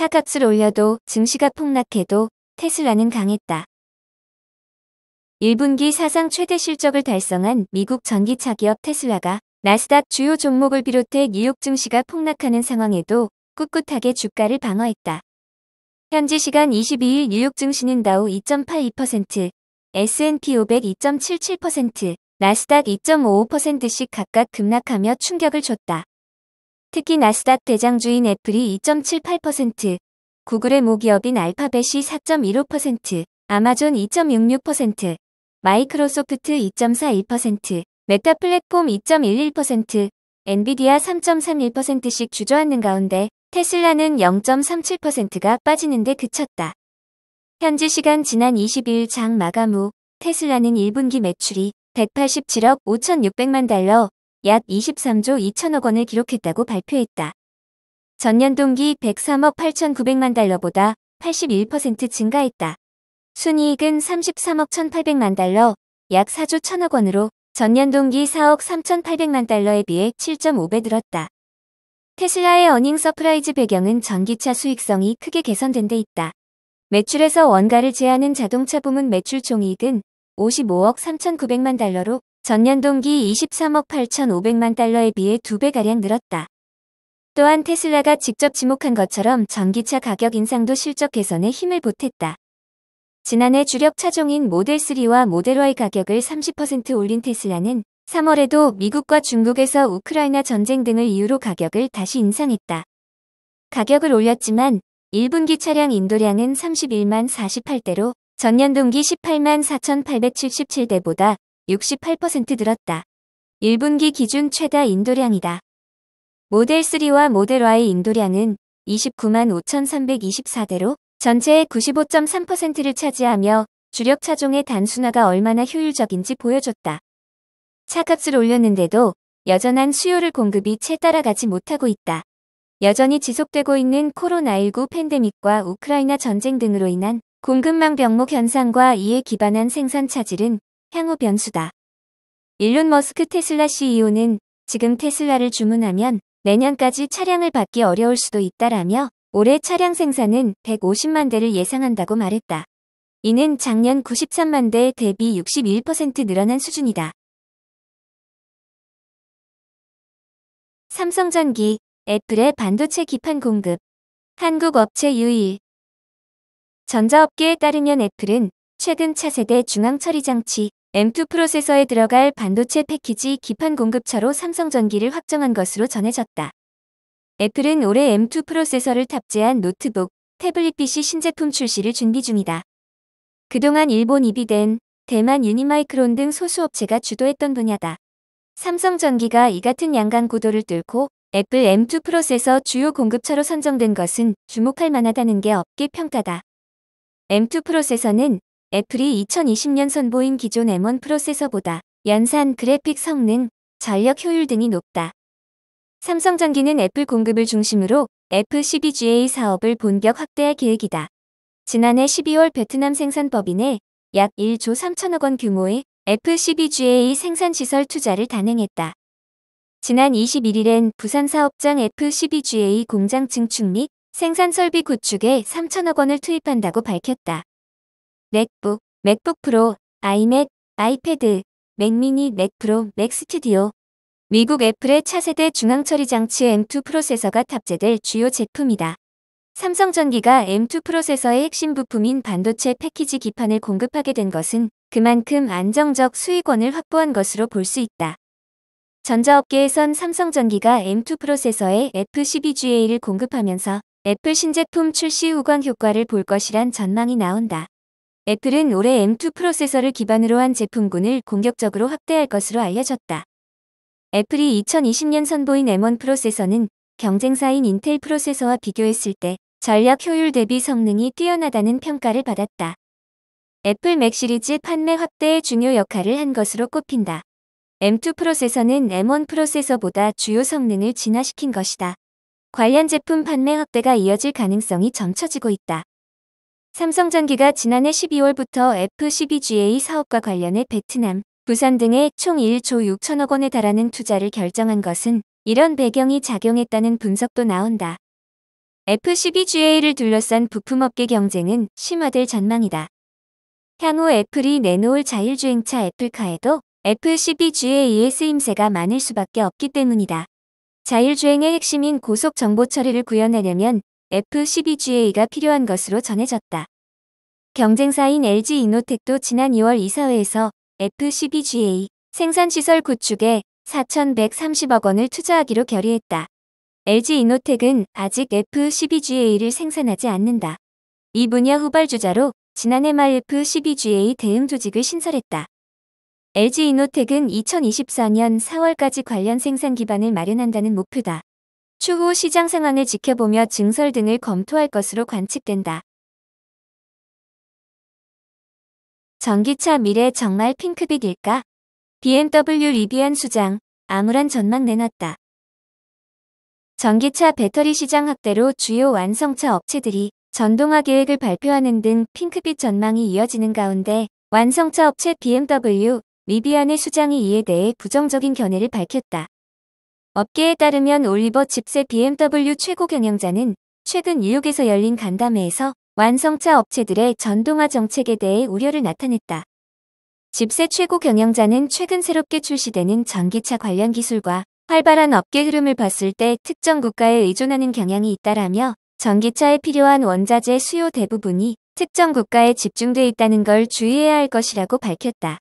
차값을 올려도 증시가 폭락해도 테슬라는 강했다. 1분기 사상 최대 실적을 달성한 미국 전기차 기업 테슬라가 나스닥 주요 종목을 비롯해 뉴욕 증시가 폭락하는 상황에도 꿋꿋하게 주가를 방어했다. 현지 시간 22일 뉴욕 증시는 다우 2.82%, S&P 500 2.77%, 나스닥 2.55%씩 각각 급락하며 충격을 줬다. 특히 나스닥 대장주인 애플이 2.78%, 구글의 모기업인 알파벳이 4.15%, 아마존 2.66%, 마이크로소프트 2.41%, 메타 플랫폼 2.11%, 엔비디아 3.31%씩 주저앉는 가운데 테슬라는 0.37%가 빠지는데 그쳤다. 현지 시간 지난 2 0일장 마감 후 테슬라는 1분기 매출이 187억 5,600만 달러, 약 23조 2천억 원을 기록했다고 발표했다. 전년 동기 103억 8,900만 달러보다 81% 증가했다. 순이익은 33억 1,800만 달러, 약 4조 1 0 0 0억 원으로 전년 동기 4억 3,800만 달러에 비해 7.5배 늘었다. 테슬라의 어닝 서프라이즈 배경은 전기차 수익성이 크게 개선된 데 있다. 매출에서 원가를 제하는 자동차 부문 매출 총이익은 55억 3,900만 달러로 전년 동기 23억 8,500만 달러에 비해 2배가량 늘었다. 또한 테슬라가 직접 지목한 것처럼 전기차 가격 인상도 실적 개선에 힘을 보탰다. 지난해 주력 차종인 모델3와 모델Y 가격을 30% 올린 테슬라는 3월에도 미국과 중국에서 우크라이나 전쟁 등을 이유로 가격을 다시 인상했다. 가격을 올렸지만 1분기 차량 인도량은 31만 48대로 전년 동기 18만 4,877대보다 68% 늘었다. 1분기 기준 최다 인도량이다. 모델3와 모델Y 인도량은 29만 5,324대로 전체의 95.3%를 차지하며 주력 차종의 단순화가 얼마나 효율적인지 보여줬다. 차값을 올렸는데도 여전한 수요를 공급이 채 따라가지 못하고 있다. 여전히 지속되고 있는 코로나19 팬데믹과 우크라이나 전쟁 등으로 인한 공급망 병목 현상과 이에 기반한 생산 차질은 향후 변수다. 일론 머스크 테슬라 CEO는 지금 테슬라를 주문하면 내년까지 차량을 받기 어려울 수도 있다라며 올해 차량 생산은 150만 대를 예상한다고 말했다. 이는 작년 93만 대에 대비 61% 늘어난 수준이다. 삼성전기, 애플의 반도체 기판 공급. 한국 업체 유일. 전자업계에 따르면 애플은 최근 차세대 중앙처리 장치 M2 프로세서에 들어갈 반도체 패키지 기판 공급처로 삼성전기를 확정한 것으로 전해졌다. 애플은 올해 M2 프로세서를 탑재한 노트북, 태블릿 PC 신제품 출시를 준비 중이다. 그동안 일본 이비덴, 대만 유니마이크론 등 소수 업체가 주도했던 분야다. 삼성전기가 이 같은 양강 구도를 뚫고 애플 M2 프로세서 주요 공급처로 선정된 것은 주목할 만하다는 게 업계 평가다. M2 프로세서는 애플이 2020년 선보인 기존 M1 프로세서보다 연산 그래픽 성능, 전력 효율 등이 높다. 삼성전기는 애플 공급을 중심으로 f 12GA 사업을 본격 확대할 계획이다. 지난해 12월 베트남 생산법인에 약 1조 3천억 원 규모의 f 12GA 생산시설 투자를 단행했다. 지난 21일엔 부산 사업장 f 12GA 공장 증축 및 생산설비 구축에 3천억 원을 투입한다고 밝혔다. 맥북, 맥북 프로, 아이맥, 아이패드, 맥미니, 맥 프로, 맥 스튜디오. 미국 애플의 차세대 중앙처리 장치 M2 프로세서가 탑재될 주요 제품이다. 삼성전기가 M2 프로세서의 핵심 부품인 반도체 패키지 기판을 공급하게 된 것은 그만큼 안정적 수익원을 확보한 것으로 볼 수 있다. 전자업계에선 삼성전기가 M2 프로세서에 F12GA를 공급하면서 애플 신제품 출시 후광 효과를 볼 것이란 전망이 나온다. 애플은 올해 M2 프로세서를 기반으로 한 제품군을 공격적으로 확대할 것으로 알려졌다. 애플이 2020년 선보인 M1 프로세서는 경쟁사인 인텔 프로세서와 비교했을 때 전략 효율 대비 성능이 뛰어나다는 평가를 받았다. 애플 맥 시리즈 판매 확대에 중요 역할을 한 것으로 꼽힌다. M2 프로세서는 M1 프로세서보다 주요 성능을 진화시킨 것이다. 관련 제품 판매 확대가 이어질 가능성이 점쳐지고 있다. 삼성전기가 지난해 12월부터 F12GA 사업과 관련해 베트남, 부산 등에 총 1조 6천억 원에 달하는 투자를 결정한 것은 이런 배경이 작용했다는 분석도 나온다. F12GA를 둘러싼 부품업계 경쟁은 심화될 전망이다. 향후 애플이 내놓을 자율주행차 애플카에도 F12GA의 쓰임새가 많을 수밖에 없기 때문이다. 자율주행의 핵심인 고속 정보 처리를 구현하려면 F12GA가 필요한 것으로 전해졌다. 경쟁사인 LG 이노텍도 지난 2월 이사회에서 F12GA 생산시설 구축에 4,130억 원을 투자하기로 결의했다. LG 이노텍은 아직 F12GA를 생산하지 않는다. 이 분야 후발주자로 지난해 말 F12GA 대응 조직을 신설했다. LG 이노텍은 2024년 4월까지 관련 생산 기반을 마련한다는 목표다. 추후 시장 상황을 지켜보며 증설 등을 검토할 것으로 관측된다. 전기차 미래 정말 핑크빛일까? BMW 리비안 수장, 암울한 전망 내놨다. 전기차 배터리 시장 확대로 주요 완성차 업체들이 전동화 계획을 발표하는 등 핑크빛 전망이 이어지는 가운데 완성차 업체 BMW 리비안의 수장이 이에 대해 부정적인 견해를 밝혔다. 업계에 따르면 올리버 집세 BMW 최고 경영자는 최근 뉴욕에서 열린 간담회에서 완성차 업체들의 전동화 정책에 대해 우려를 나타냈다. 집세 최고 경영자는 최근 새롭게 출시되는 전기차 관련 기술과 활발한 업계 흐름을 봤을 때 특정 국가에 의존하는 경향이 있다라며 전기차에 필요한 원자재 수요 대부분이 특정 국가에 집중돼 있다는 걸 주의해야 할 것이라고 밝혔다.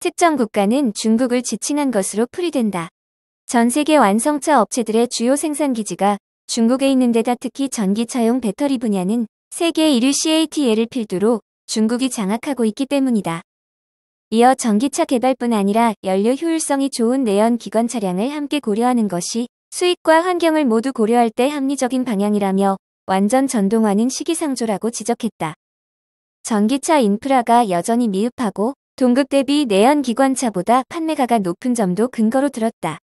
특정 국가는 중국을 지칭한 것으로 풀이된다. 전 세계 완성차 업체들의 주요 생산기지가 중국에 있는 데다 특히 전기차용 배터리 분야는 세계 1위 CATL을 필두로 중국이 장악하고 있기 때문이다. 이어 전기차 개발뿐 아니라 연료 효율성이 좋은 내연 기관 차량을 함께 고려하는 것이 수익과 환경을 모두 고려할 때 합리적인 방향이라며 완전 전동화는 시기상조라고 지적했다. 전기차 인프라가 여전히 미흡하고 동급 대비 내연 기관차보다 판매가가 높은 점도 근거로 들었다.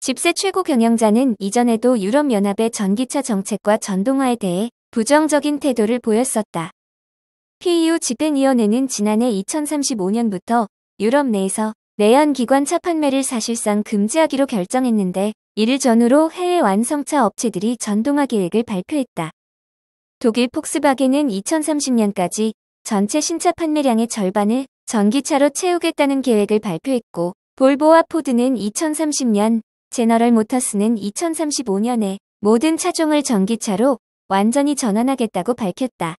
집세 최고 경영자는 이전에도 유럽연합의 전기차 정책과 전동화에 대해 부정적인 태도를 보였었다. PEU 집행위원회는 지난해 2035년부터 유럽 내에서 내연기관차 판매를 사실상 금지하기로 결정했는데 이를 전후로 해외 완성차 업체들이 전동화 계획을 발표했다. 독일 폭스바겐은 2030년까지 전체 신차 판매량의 절반을 전기차로 채우겠다는 계획을 발표했고 볼보와 포드는 2030년 제너럴 모터스는 2035년에 모든 차종을 전기차로 완전히 전환하겠다고 밝혔다.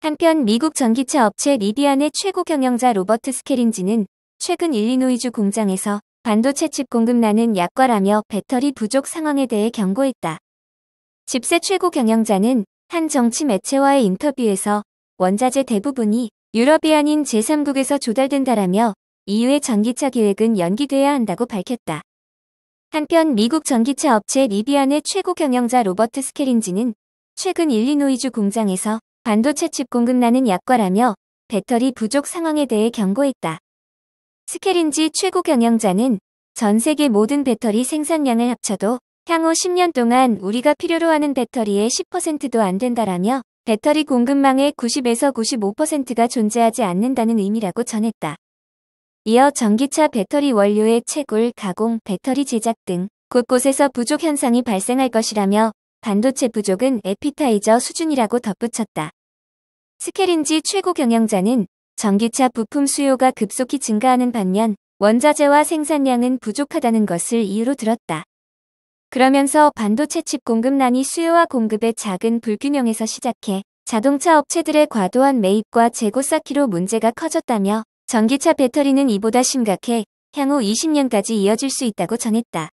한편 미국 전기차 업체 리비안의 최고 경영자 로버트 스케린지는 최근 일리노이주 공장에서 반도체 칩 공급난은 약과라며 배터리 부족 상황에 대해 경고했다. 집세 최고 경영자는 한 정치 매체와의 인터뷰에서 원자재 대부분이 유럽이 아닌 제3국에서 조달된다라며 이후의 전기차 계획은 연기돼야 한다고 밝혔다. 한편 미국 전기차 업체 리비안의 최고 경영자 로버트 스케린지는 최근 일리노이주 공장에서 반도체 칩 공급난은 약과라며 배터리 부족 상황에 대해 경고했다. 스케린지 최고 경영자는 전 세계 모든 배터리 생산량을 합쳐도 향후 10년 동안 우리가 필요로 하는 배터리의 10%도 안 된다라며 배터리 공급망의 90에서 95%가 존재하지 않는다는 의미라고 전했다. 이어 전기차 배터리 원료의 채굴, 가공, 배터리 제작 등 곳곳에서 부족 현상이 발생할 것이라며 반도체 부족은 에피타이저 수준이라고 덧붙였다. 스케린지 최고 경영자는 전기차 부품 수요가 급속히 증가하는 반면 원자재와 생산량은 부족하다는 것을 이유로 들었다. 그러면서 반도체 칩 공급난이 수요와 공급의 작은 불균형에서 시작해 자동차 업체들의 과도한 매입과 재고 쌓기로 문제가 커졌다며 전기차 배터리는 이보다 심각해 향후 20년까지 이어질 수 있다고 전했다.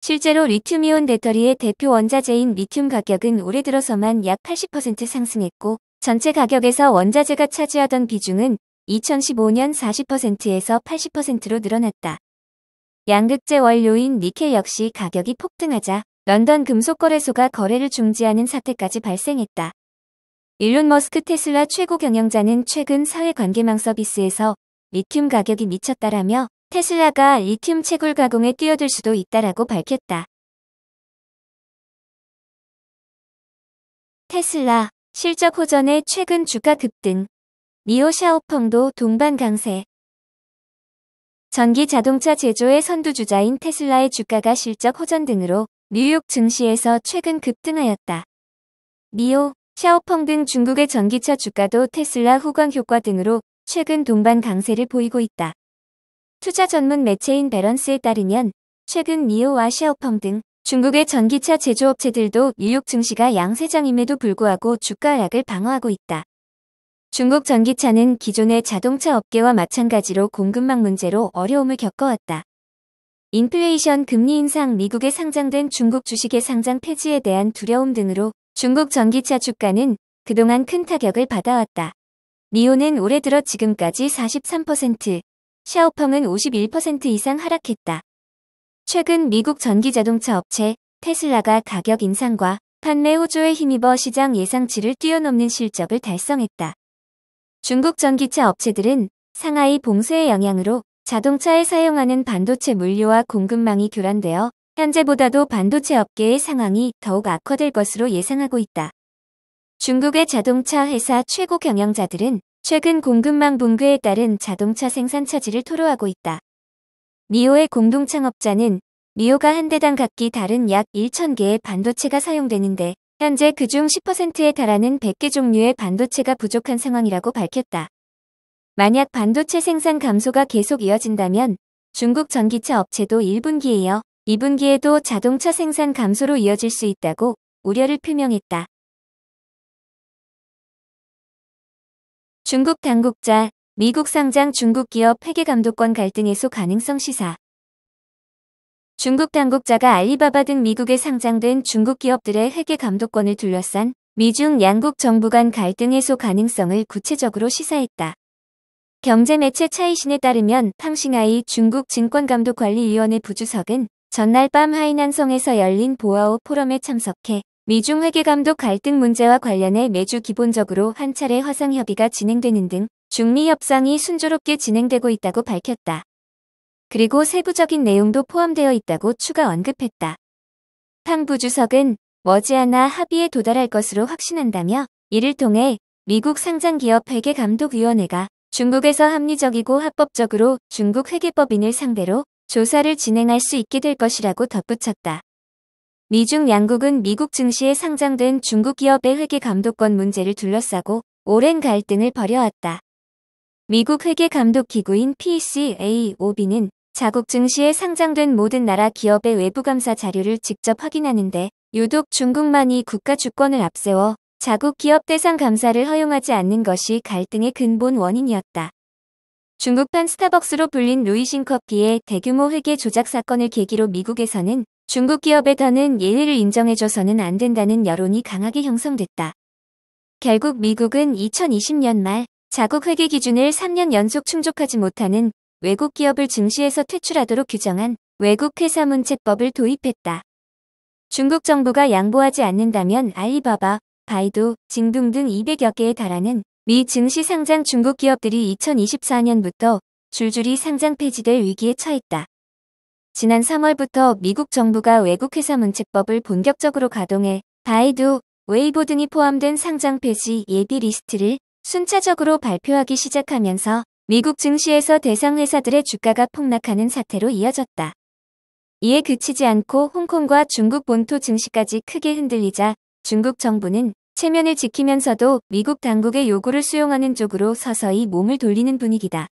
실제로 리튬이온 배터리의 대표 원자재인 리튬 가격은 올해 들어서만 약 80% 상승했고 전체 가격에서 원자재가 차지하던 비중은 2015년 40%에서 80%로 늘어났다. 양극재 원료인 니켈 역시 가격이 폭등하자 런던 금속거래소가 거래를 중지하는 사태까지 발생했다. 일론 머스크 테슬라 최고 경영자는 최근 사회관계망 서비스에서 리튬 가격이 미쳤다라며 테슬라가 리튬 채굴 가공에 뛰어들 수도 있다라고 밝혔다. 테슬라 실적 호전에 최근 주가 급등 미오 샤오펑도 동반 강세 전기 자동차 제조의 선두주자인 테슬라의 주가가 실적 호전 등으로 뉴욕 증시에서 최근 급등하였다. 미오 샤오펑 등 중국의 전기차 주가도 테슬라 후광 효과 등으로 최근 동반 강세를 보이고 있다. 투자 전문 매체인 베런스에 따르면 최근 니오와 샤오펑 등 중국의 전기차 제조업체들도 뉴욕 증시가 양세장임에도 불구하고 주가 하락을 방어하고 있다. 중국 전기차는 기존의 자동차 업계와 마찬가지로 공급망 문제로 어려움을 겪어왔다. 인플레이션 금리 인상 미국에 상장된 중국 주식의 상장 폐지에 대한 두려움 등으로 중국 전기차 주가는 그동안 큰 타격을 받아왔다. 리오는 올해 들어 지금까지 43%, 샤오펑은 51% 이상 하락했다. 최근 미국 전기자동차 업체 테슬라가 가격 인상과 판매 호조에 힘입어 시장 예상치를 뛰어넘는 실적을 달성했다. 중국 전기차 업체들은 상하이 봉쇄의 영향으로 자동차에 사용하는 반도체 물류와 공급망이 교란되어 현재보다도 반도체 업계의 상황이 더욱 악화될 것으로 예상하고 있다. 중국의 자동차 회사 최고 경영자들은 최근 공급망 붕괴에 따른 자동차 생산 차질을 토로하고 있다. 미오의 공동 창업자는 미오가 한 대당 각기 다른 약 1,000개의 반도체가 사용되는데 현재 그중 10%에 달하는 100개 종류의 반도체가 부족한 상황이라고 밝혔다. 만약 반도체 생산 감소가 계속 이어진다면 중국 전기차 업체도 1분기에 이어 2분기에도 자동차 생산 감소로 이어질 수 있다고 우려를 표명했다. 중국 당국자, 미국 상장 중국 기업 회계감독권 갈등 해소 가능성 시사. 중국 당국자가 알리바바 등 미국에 상장된 중국 기업들의 회계감독권을 둘러싼 미중 양국 정부 간 갈등 해소 가능성을 구체적으로 시사했다. 경제매체 차이신에 따르면 팡싱하이 중국 증권감독관리위원회 부주석은 전날 밤 하이난성에서 열린 보아오 포럼에 참석해 미중 회계감독 갈등 문제와 관련해 매주 기본적으로 한 차례 화상협의가 진행되는 등 중미 협상이 순조롭게 진행되고 있다고 밝혔다. 그리고 세부적인 내용도 포함되어 있다고 추가 언급했다. 팡 부주석은 머지않아 합의에 도달할 것으로 확신한다며 이를 통해 미국 상장기업 회계감독위원회가 중국에서 합리적이고 합법적으로 중국 회계법인을 상대로 조사를 진행할 수 있게 될 것이라고 덧붙였다. 미중 양국은 미국 증시에 상장된 중국 기업의 회계 감독권 문제를 둘러싸고 오랜 갈등을 벌여왔다. 미국 회계 감독 기구인 PCAOB는 자국 증시에 상장된 모든 나라 기업의 외부 감사 자료를 직접 확인하는데 유독 중국만이 국가 주권을 앞세워 자국 기업 대상 감사를 허용하지 않는 것이 갈등의 근본 원인이었다. 중국판 스타벅스로 불린 루이싱 커피의 대규모 회계 조작 사건을 계기로 미국에서는 중국 기업에 더는 예외를 인정해줘서는 안 된다는 여론이 강하게 형성됐다. 결국 미국은 2020년 말 자국 회계 기준을 3년 연속 충족하지 못하는 외국 기업을 증시에서 퇴출하도록 규정한 외국 회사 문체법을 도입했다. 중국 정부가 양보하지 않는다면 알리바바, 바이두, 징둥 등 200여 개에 달하는 미 증시 상장 중국 기업들이 2024년부터 줄줄이 상장 폐지될 위기에 처했다. 지난 3월부터 미국 정부가 외국회사 문책법을 본격적으로 가동해 바이두, 웨이보 등이 포함된 상장 폐지 예비 리스트를 순차적으로 발표하기 시작하면서 미국 증시에서 대상 회사들의 주가가 폭락하는 사태로 이어졌다. 이에 그치지 않고 홍콩과 중국 본토 증시까지 크게 흔들리자 중국 정부는 체면을 지키면서도 미국 당국의 요구를 수용하는 쪽으로 서서히 몸을 돌리는 분위기다.